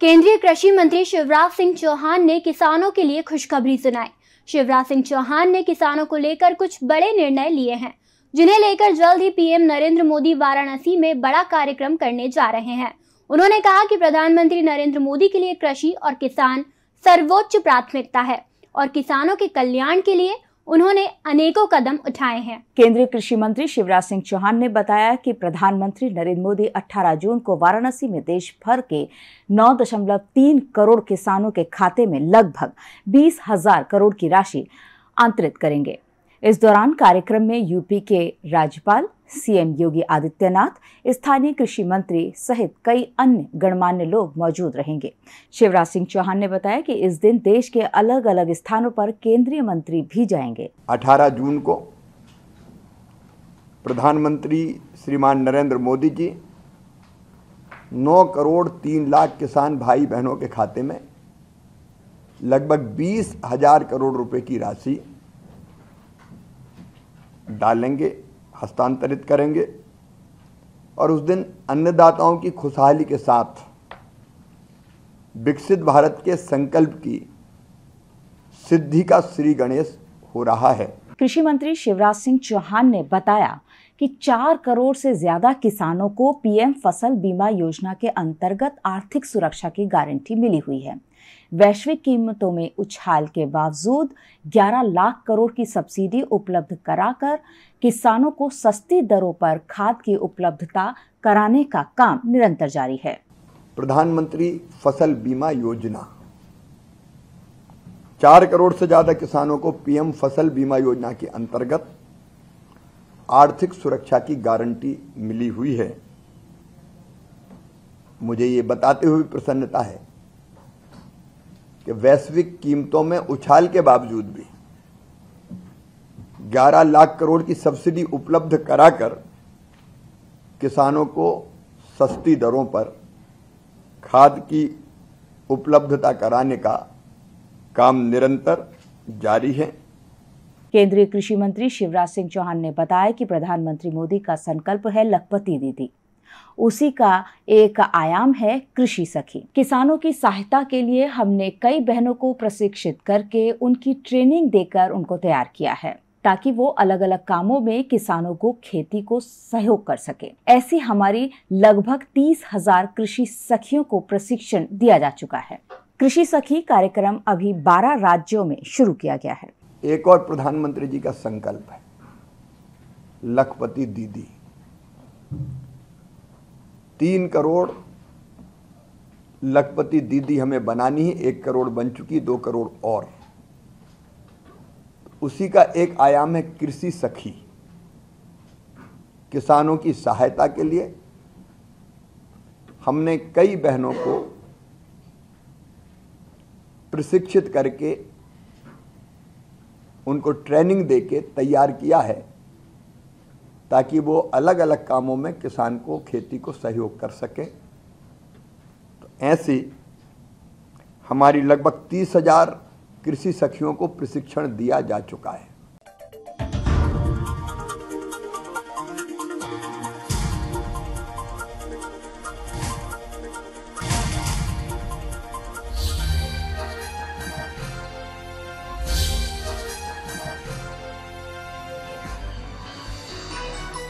केंद्रीय कृषि मंत्री शिवराज सिंह चौहान ने किसानों के लिए खुशखबरी सुनाई शिवराज सिंह चौहान ने किसानों को लेकर कुछ बड़े निर्णय लिए हैं जिन्हें लेकर जल्द ही पीएम नरेंद्र मोदी वाराणसी में बड़ा कार्यक्रम करने जा रहे हैं उन्होंने कहा कि प्रधानमंत्री नरेंद्र मोदी के लिए कृषि और किसान सर्वोच्च प्राथमिकता है और किसानों के कल्याण के लिए उन्होंने अनेकों कदम उठाए हैं केंद्रीय कृषि मंत्री शिवराज सिंह चौहान ने बताया कि प्रधानमंत्री नरेंद्र मोदी 18 जून को वाराणसी में देश भर के 9.3 करोड़ किसानों के खाते में लगभग बीस हजार करोड़ की राशि अंतरित करेंगे इस दौरान कार्यक्रम में यूपी के राज्यपाल सीएम योगी आदित्यनाथ स्थानीय कृषि मंत्री सहित कई अन्य गणमान्य लोग मौजूद रहेंगे शिवराज सिंह चौहान ने बताया कि इस दिन देश के अलग अलग स्थानों पर केंद्रीय मंत्री भी जाएंगे 18 जून को प्रधानमंत्री श्रीमान नरेंद्र मोदी जी 9 करोड़ 3 लाख किसान भाई बहनों के खाते में लगभग बीस हजार करोड़ रुपए की राशि डालेंगे हस्तांतरित करेंगे और उस दिन अन्नदाताओं की खुशहाली के साथ विकसित भारत के संकल्प की सिद्धि का श्री गणेश हो रहा है कृषि मंत्री शिवराज सिंह चौहान ने बताया कि चार करोड़ से ज़्यादा किसानों को पीएम फसल बीमा योजना के अंतर्गत आर्थिक सुरक्षा की गारंटी मिली हुई है वैश्विक कीमतों में उछाल के बावजूद 11 लाख करोड़ की सब्सिडी उपलब्ध कराकर किसानों को सस्ती दरों पर खाद की उपलब्धता कराने का काम निरंतर जारी है प्रधानमंत्री फसल बीमा योजना चार करोड़ से ज्यादा किसानों को पीएम फसल बीमा योजना के अंतर्गत आर्थिक सुरक्षा की गारंटी मिली हुई है मुझे ये बताते हुए प्रसन्नता है कि वैश्विक कीमतों में उछाल के बावजूद भी 11 लाख करोड़ की सब्सिडी उपलब्ध कराकर किसानों को सस्ती दरों पर खाद की उपलब्धता कराने का काम निरंतर जारी है केंद्रीय कृषि मंत्री शिवराज सिंह चौहान ने बताया कि प्रधानमंत्री मोदी का संकल्प है लखपति दीदी उसी का एक आयाम है कृषि सखी किसानों की सहायता के लिए हमने कई बहनों को प्रशिक्षित करके उनकी ट्रेनिंग देकर उनको तैयार किया है ताकि वो अलग अलग कामों में किसानों को खेती को सहयोग कर सके ऐसी हमारी लगभग तीस हजार कृषि सखियों को प्रशिक्षण दिया जा चुका है कृषि सखी कार्यक्रम अभी 12 राज्यों में शुरू किया गया है एक और प्रधानमंत्री जी का संकल्प है लखपति दीदी तीन करोड़ लखपति दीदी हमें बनानी है एक करोड़ बन चुकी दो करोड़ और उसी का एक आयाम है कृषि सखी किसानों की सहायता के लिए हमने कई बहनों को प्रशिक्षित करके उनको ट्रेनिंग देके तैयार किया है ताकि वो अलग अलग कामों में किसान को खेती को सहयोग कर सके तो ऐसी हमारी लगभग तीस हज़ार कृषि सखियों को प्रशिक्षण दिया जा चुका है